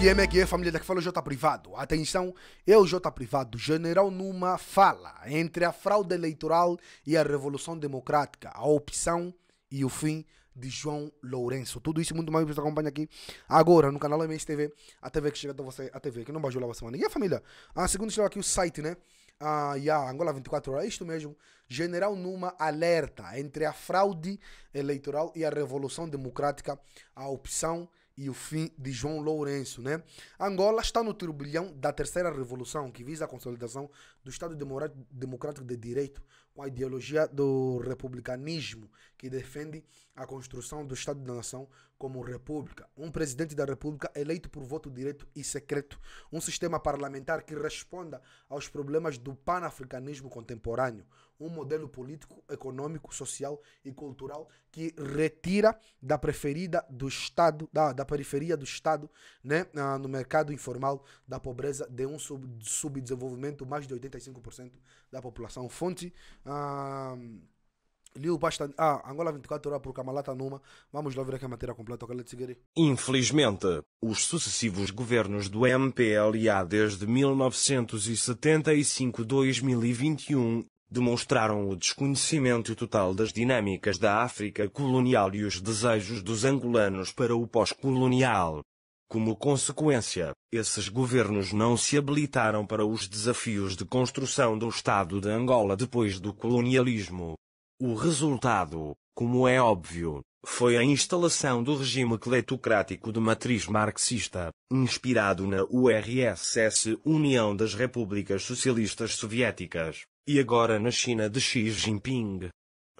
PMQ, família daqui fala o J Privado. Atenção, eu é Jota J Privado. General Numa fala entre a fraude eleitoral e a revolução democrática, a opção e o fim de João Lourenço. Tudo isso muito mais você acompanha aqui agora no canal MSTV, a TV que chega até você, a TV que não bajou lá semana. E a família, a ah, segunda chegou aqui o site, né? Ah, e a Angola 24 horas, é isto mesmo. General Numa alerta entre a fraude eleitoral e a revolução democrática, a opção e o fim de João Lourenço, né? Angola está no turbilhão da terceira revolução, que visa a consolidação do Estado Democrático de Direito, com a ideologia do republicanismo, que defende a construção do Estado da Nação como república, um presidente da república eleito por voto direto e secreto, um sistema parlamentar que responda aos problemas do panafricanismo contemporâneo, um modelo político, econômico, social e cultural que retira da preferida do Estado, da, da periferia do Estado, né, no mercado informal da pobreza de um sub, subdesenvolvimento mais de 85% da população. Fonte um, Liu bastante. Ah, Angola 24 horas por Kamalata Numa. Vamos lá ver aqui a matéria completa. Que seguir. Infelizmente, os sucessivos governos do MPLA desde 1975-2021 demonstraram o desconhecimento total das dinâmicas da África colonial e os desejos dos angolanos para o pós-colonial. Como consequência, esses governos não se habilitaram para os desafios de construção do Estado de Angola depois do colonialismo. O resultado, como é óbvio, foi a instalação do regime cletocrático de matriz marxista, inspirado na URSS União das Repúblicas Socialistas Soviéticas, e agora na China de Xi Jinping.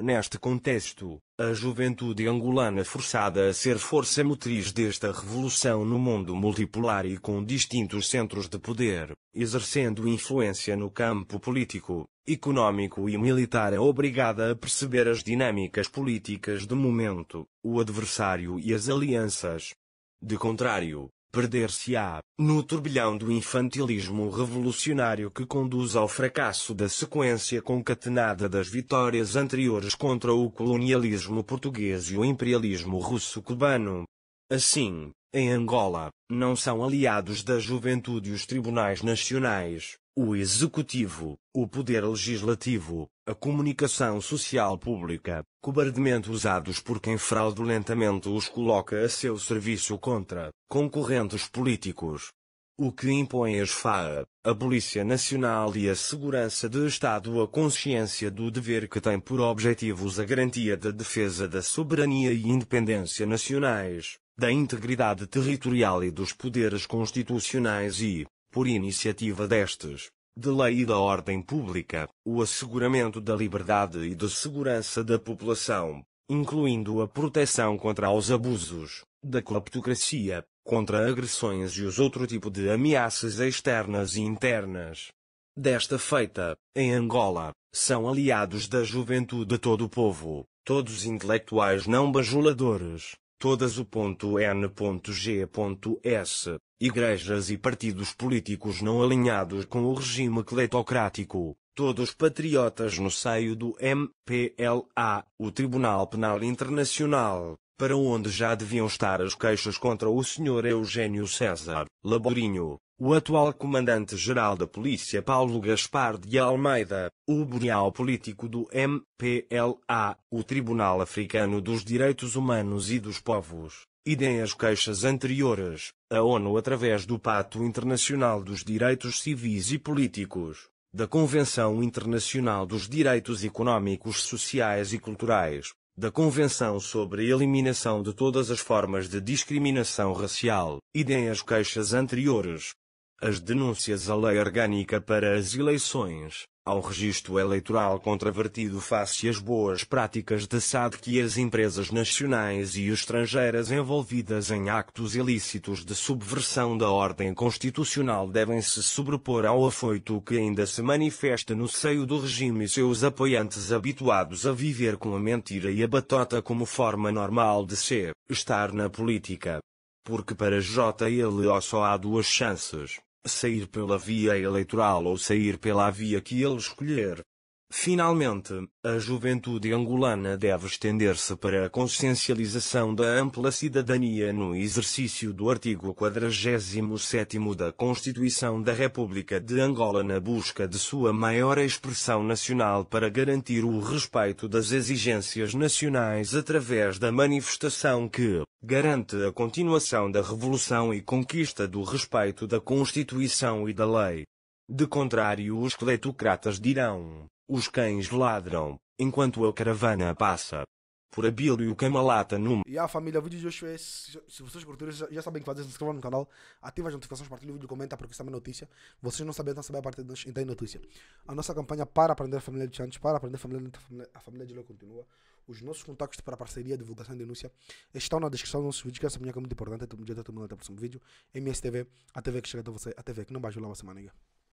Neste contexto, a juventude angolana forçada a ser força motriz desta revolução no mundo multipolar e com distintos centros de poder, exercendo influência no campo político, econômico e militar é obrigada a perceber as dinâmicas políticas do momento, o adversário e as alianças. De contrário, perder-se-á, no turbilhão do infantilismo revolucionário que conduz ao fracasso da sequência concatenada das vitórias anteriores contra o colonialismo português e o imperialismo russo-cubano. Assim, em Angola, não são aliados da juventude os tribunais nacionais, o executivo, o poder legislativo, a comunicação social pública, cobardemente usados por quem fraudulentamente os coloca a seu serviço contra concorrentes políticos. O que impõe as FAA, a Polícia Nacional e a Segurança de Estado a consciência do dever que tem por objetivos a garantia da defesa da soberania e independência nacionais, da integridade territorial e dos poderes constitucionais e, por iniciativa destes, de lei e da ordem pública, o asseguramento da liberdade e da segurança da população, incluindo a proteção contra os abusos, da cleptocracia, contra agressões e os outro tipo de ameaças externas e internas. Desta feita, em Angola, são aliados da juventude todo o povo, todos intelectuais não bajuladores, todas o ponto N ponto G ponto S, igrejas e partidos políticos não alinhados com o regime cleitocrático, todos patriotas no seio do MPLA, o Tribunal Penal Internacional, para onde já deviam estar as queixas contra o Sr. Eugênio César, Laborinho, o atual comandante-geral da polícia Paulo Gaspar de Almeida, o boreal político do MPLA, o Tribunal Africano dos Direitos Humanos e dos Povos, idem as queixas anteriores, a ONU através do Pacto Internacional dos Direitos Civis e Políticos, da Convenção Internacional dos Direitos Económicos, Sociais e Culturais, da Convenção sobre a Eliminação de Todas as Formas de Discriminação Racial, idem as queixas anteriores, as denúncias à lei orgânica para as eleições, ao registro eleitoral contravertido face às boas práticas de SADC e as empresas nacionais e estrangeiras envolvidas em actos ilícitos de subversão da ordem constitucional devem se sobrepor ao afoito que ainda se manifesta no seio do regime e seus apoiantes habituados a viver com a mentira e a batota como forma normal de ser, estar na política. Porque para JLO só há duas chances sair pela via eleitoral ou sair pela via que ele escolher. Finalmente, a juventude angolana deve estender-se para a consciencialização da ampla cidadania no exercício do artigo 47 da Constituição da República de Angola na busca de sua maior expressão nacional para garantir o respeito das exigências nacionais através da manifestação que garante a continuação da revolução e conquista do respeito da Constituição e da lei. De contrário, os cletocratas dirão: os cães ladram, enquanto a caravana passa. Por Abílio e o Camalata num. E a família, o vídeo de hoje é. Se vocês curtiram, já sabem o que fazer, se inscrevam no canal, ativa as notificações, partilhe o vídeo, comenta, porque isso também é notícia. Vocês não sabem, não sabem a parte de então é notícia. A nossa campanha para aprender a família de Santos, para aprender a família, a família, de Lula continua. Os nossos contactos para parceria, divulgação e denúncia estão na descrição dos nossos vídeos, que essa minha é muito importante. Eu é tá até o próximo vídeo. MSTV, a TV que chega até você, a TV que não bajula você, maniga.